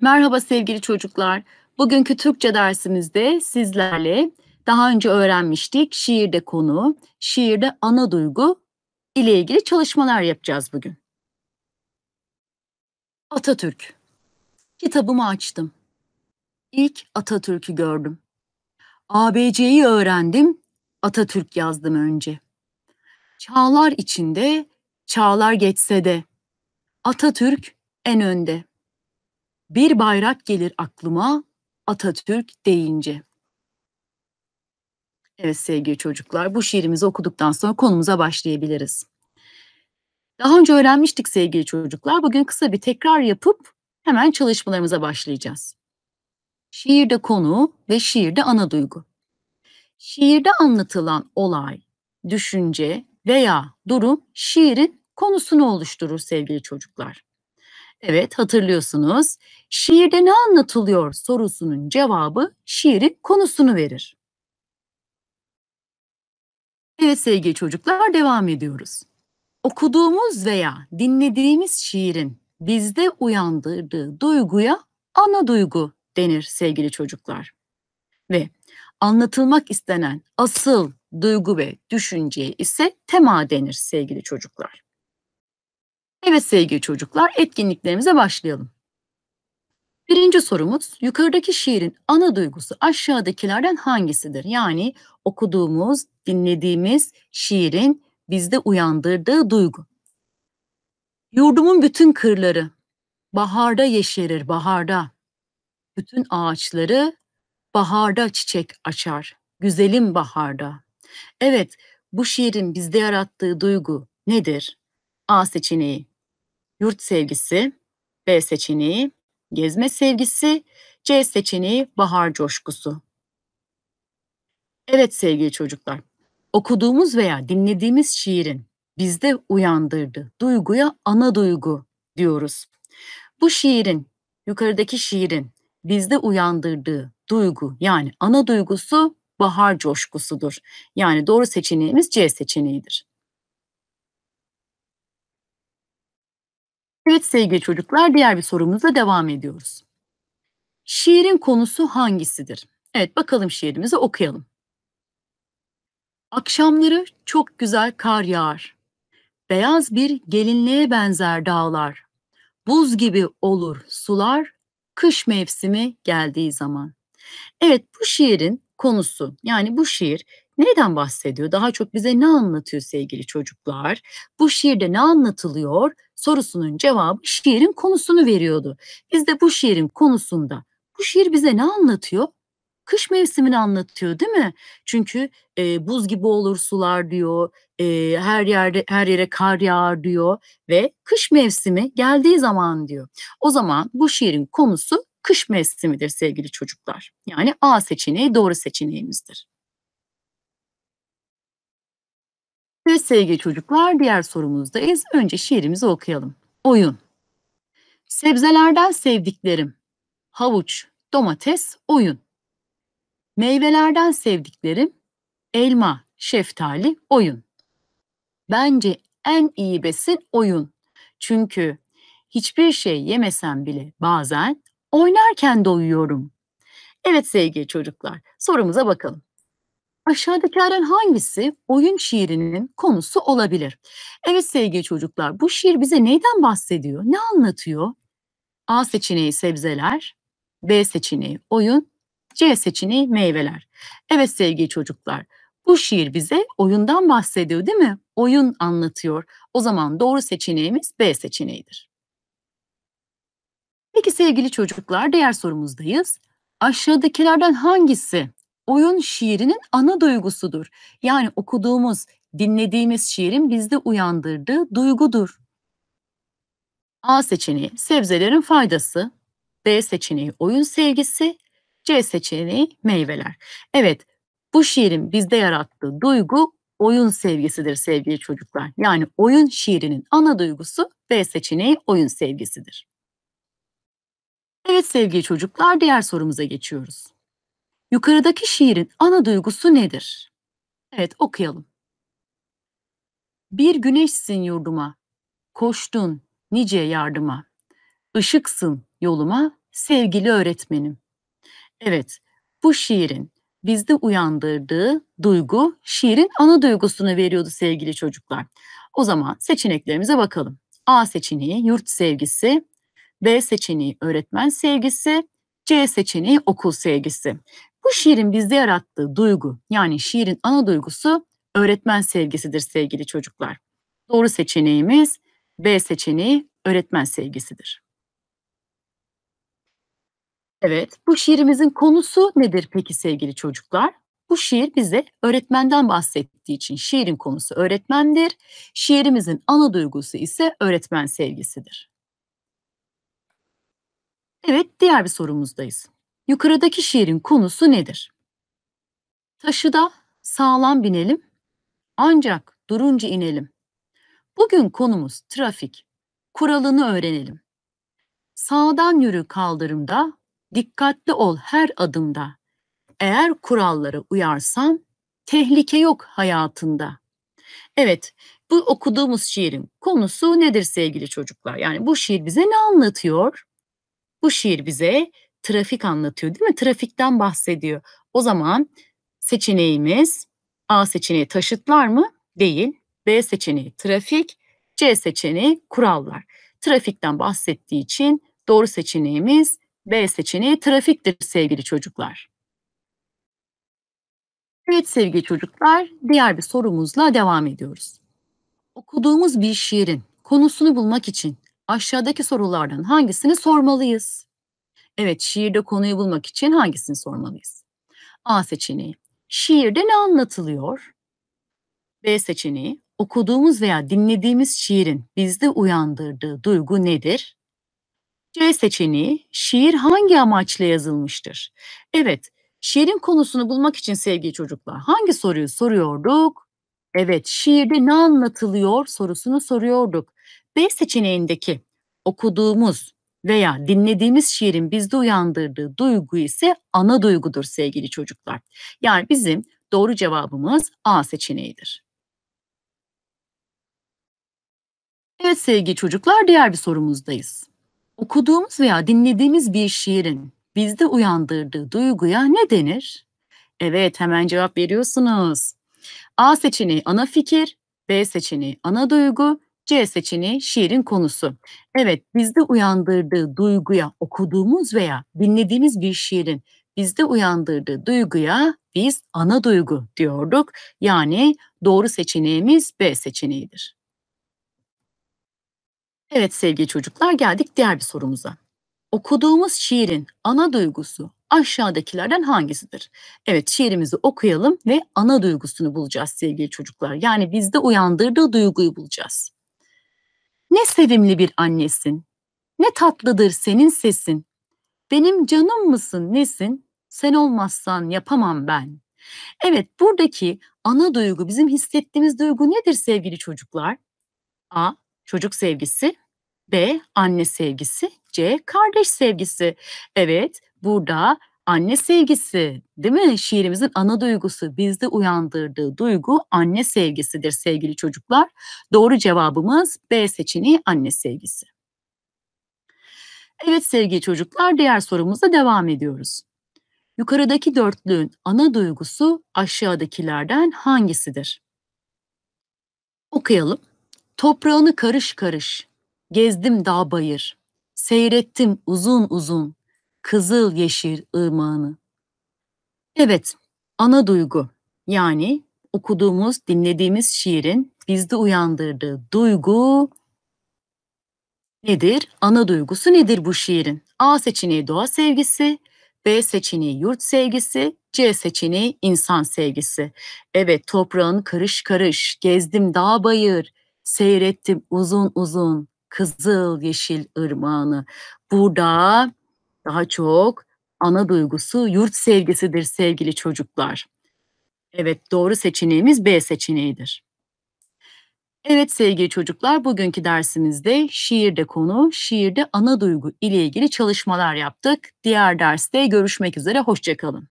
Merhaba sevgili çocuklar. Bugünkü Türkçe dersimizde sizlerle daha önce öğrenmiştik şiirde konu, şiirde ana duygu ile ilgili çalışmalar yapacağız bugün. Atatürk. Kitabımı açtım. İlk Atatürk'ü gördüm. ABC'yi öğrendim, Atatürk yazdım önce. Çağlar içinde, çağlar geçse de Atatürk en önde. Bir bayrak gelir aklıma Atatürk deyince. Evet sevgili çocuklar bu şiirimizi okuduktan sonra konumuza başlayabiliriz. Daha önce öğrenmiştik sevgili çocuklar. Bugün kısa bir tekrar yapıp hemen çalışmalarımıza başlayacağız. Şiirde konu ve şiirde ana duygu. Şiirde anlatılan olay, düşünce veya durum şiirin konusunu oluşturur sevgili çocuklar. Evet hatırlıyorsunuz. Şiirde ne anlatılıyor sorusunun cevabı şiirin konusunu verir. Evet sevgili çocuklar devam ediyoruz. Okuduğumuz veya dinlediğimiz şiirin bizde uyandırdığı duyguya ana duygu denir sevgili çocuklar. Ve anlatılmak istenen asıl duygu ve düşünceye ise tema denir sevgili çocuklar. Evet sevgili çocuklar, etkinliklerimize başlayalım. Birinci sorumuz, yukarıdaki şiirin ana duygusu aşağıdakilerden hangisidir? Yani okuduğumuz, dinlediğimiz şiirin bizde uyandırdığı duygu. Yurdumun bütün kırları baharda yeşerir, baharda. Bütün ağaçları baharda çiçek açar, güzelim baharda. Evet, bu şiirin bizde yarattığı duygu nedir? A seçeneği yurt sevgisi, B seçeneği gezme sevgisi, C seçeneği bahar coşkusu. Evet sevgili çocuklar, okuduğumuz veya dinlediğimiz şiirin bizde uyandırdığı duyguya ana duygu diyoruz. Bu şiirin, yukarıdaki şiirin bizde uyandırdığı duygu yani ana duygusu bahar coşkusudur. Yani doğru seçeneğimiz C seçeneğidir. Evet sevgili çocuklar diğer bir sorumuzla devam ediyoruz. Şiirin konusu hangisidir? Evet bakalım şiirimizi okuyalım. Akşamları çok güzel kar yağar. Beyaz bir gelinliğe benzer dağlar. Buz gibi olur sular kış mevsimi geldiği zaman. Evet bu şiirin konusu yani bu şiir Neyden bahsediyor? Daha çok bize ne anlatıyor sevgili çocuklar? Bu şiirde ne anlatılıyor? Sorusunun cevabı şiirin konusunu veriyordu. Biz de bu şiirin konusunda bu şiir bize ne anlatıyor? Kış mevsimini anlatıyor değil mi? Çünkü e, buz gibi olur sular diyor, e, her yerde her yere kar yağar diyor ve kış mevsimi geldiği zaman diyor. O zaman bu şiirin konusu kış mevsimidir sevgili çocuklar. Yani A seçeneği doğru seçeneğimizdir. Ve sevgili çocuklar diğer sorumuzdayız. Önce şiirimizi okuyalım. Oyun. Sebzelerden sevdiklerim. Havuç, domates, oyun. Meyvelerden sevdiklerim. Elma, şeftali, oyun. Bence en iyi besin oyun. Çünkü hiçbir şey yemesem bile bazen oynarken doyuyorum. Evet sevgili çocuklar, sorumuza bakalım. Aşağıdakilerden hangisi oyun şiirinin konusu olabilir? Evet sevgili çocuklar bu şiir bize neyden bahsediyor? Ne anlatıyor? A seçeneği sebzeler, B seçeneği oyun, C seçeneği meyveler. Evet sevgili çocuklar bu şiir bize oyundan bahsediyor değil mi? Oyun anlatıyor. O zaman doğru seçeneğimiz B seçeneğidir. Peki sevgili çocuklar diğer sorumuzdayız. Aşağıdakilerden hangisi oyun şiirinin ana duygusudur. Yani okuduğumuz, dinlediğimiz şiirin bizde uyandırdığı duygudur. A seçeneği sebzelerin faydası, B seçeneği oyun sevgisi, C seçeneği meyveler. Evet, bu şiirin bizde yarattığı duygu oyun sevgisidir sevgili çocuklar. Yani oyun şiirinin ana duygusu B seçeneği oyun sevgisidir. Evet sevgili çocuklar, diğer sorumuza geçiyoruz. Yukarıdaki şiirin ana duygusu nedir? Evet okuyalım. Bir güneşsin yurduma, koştun nice yardıma. Işıksın yoluma sevgili öğretmenim. Evet, bu şiirin bizde uyandırdığı duygu şiirin ana duygusunu veriyordu sevgili çocuklar. O zaman seçeneklerimize bakalım. A seçeneği yurt sevgisi, B seçeneği öğretmen sevgisi, C seçeneği okul sevgisi. Bu şiirin bizde yarattığı duygu yani şiirin ana duygusu öğretmen sevgisidir sevgili çocuklar. Doğru seçeneğimiz B seçeneği öğretmen sevgisidir. Evet, bu şiirimizin konusu nedir peki sevgili çocuklar? Bu şiir bize öğretmenden bahsettiği için şiirin konusu öğretmendir. Şiirimizin ana duygusu ise öğretmen sevgisidir. Evet, diğer bir sorumuzdayız. Yukarıdaki şiirin konusu nedir? Taşıda sağlam binelim, ancak durunca inelim. Bugün konumuz trafik. Kuralını öğrenelim. Sağdan yürü kaldırımda, dikkatli ol her adımda. Eğer kurallara uyarsan tehlike yok hayatında. Evet, bu okuduğumuz şiirin konusu nedir sevgili çocuklar? Yani bu şiir bize ne anlatıyor? Bu şiir bize trafik anlatıyor değil mi? Trafikten bahsediyor. O zaman seçeneğimiz A seçeneği taşıtlar mı? Değil. B seçeneği trafik, C seçeneği kurallar. Trafikten bahsettiği için doğru seçeneğimiz B seçeneği trafiktir sevgili çocuklar. Evet sevgili çocuklar, diğer bir sorumuzla devam ediyoruz. Okuduğumuz bir şiirin konusunu bulmak için aşağıdaki sorulardan hangisini sormalıyız? Evet, şiirde konuyu bulmak için hangisini sormalıyız? A seçeneği. Şiirde ne anlatılıyor? B seçeneği. Okuduğumuz veya dinlediğimiz şiirin bizde uyandırdığı duygu nedir? C seçeneği. Şiir hangi amaçla yazılmıştır? Evet, şiirin konusunu bulmak için sevgili çocuklar hangi soruyu soruyorduk? Evet, şiirde ne anlatılıyor sorusunu soruyorduk. B seçeneğindeki okuduğumuz veya dinlediğimiz şiirin bizde uyandırdığı duygu ise ana duygudur sevgili çocuklar. Yani bizim doğru cevabımız A seçeneğidir. Evet sevgili çocuklar diğer bir sorumuzdayız. Okuduğumuz veya dinlediğimiz bir şiirin bizde uyandırdığı duyguya ne denir? Evet hemen cevap veriyorsunuz. A seçeneği ana fikir, B seçeneği ana duygu, C seçeneği şiirin konusu. Evet bizde uyandırdığı duyguya okuduğumuz veya dinlediğimiz bir şiirin bizde uyandırdığı duyguya biz ana duygu diyorduk. Yani doğru seçeneğimiz B seçeneğidir. Evet sevgili çocuklar geldik diğer bir sorumuza. Okuduğumuz şiirin ana duygusu aşağıdakilerden hangisidir? Evet şiirimizi okuyalım ve ana duygusunu bulacağız sevgili çocuklar. Yani bizde uyandırdığı duyguyu bulacağız. Ne sevimli bir annesin. Ne tatlıdır senin sesin. Benim canım mısın nesin? Sen olmazsan yapamam ben. Evet buradaki ana duygu bizim hissettiğimiz duygu nedir sevgili çocuklar? A. Çocuk sevgisi. B. Anne sevgisi. C. Kardeş sevgisi. Evet burada anne sevgisi değil mi? Şiirimizin ana duygusu bizde uyandırdığı duygu anne sevgisidir sevgili çocuklar. Doğru cevabımız B seçeneği anne sevgisi. Evet sevgili çocuklar diğer sorumuza devam ediyoruz. Yukarıdaki dörtlüğün ana duygusu aşağıdakilerden hangisidir? Okuyalım. Toprağını karış karış, gezdim dağ bayır, seyrettim uzun uzun, kızıl yeşil ırmağını. Evet, ana duygu yani okuduğumuz, dinlediğimiz şiirin bizde uyandırdığı duygu nedir? Ana duygusu nedir bu şiirin? A seçeneği doğa sevgisi, B seçeneği yurt sevgisi, C seçeneği insan sevgisi. Evet toprağın karış karış, gezdim dağ bayır, seyrettim uzun uzun, kızıl yeşil ırmağını. Burada daha çok ana duygusu yurt sevgisidir sevgili çocuklar. Evet doğru seçeneğimiz B seçeneğidir. Evet sevgili çocuklar bugünkü dersimizde şiirde konu, şiirde ana duygu ile ilgili çalışmalar yaptık. Diğer derste görüşmek üzere hoşçakalın.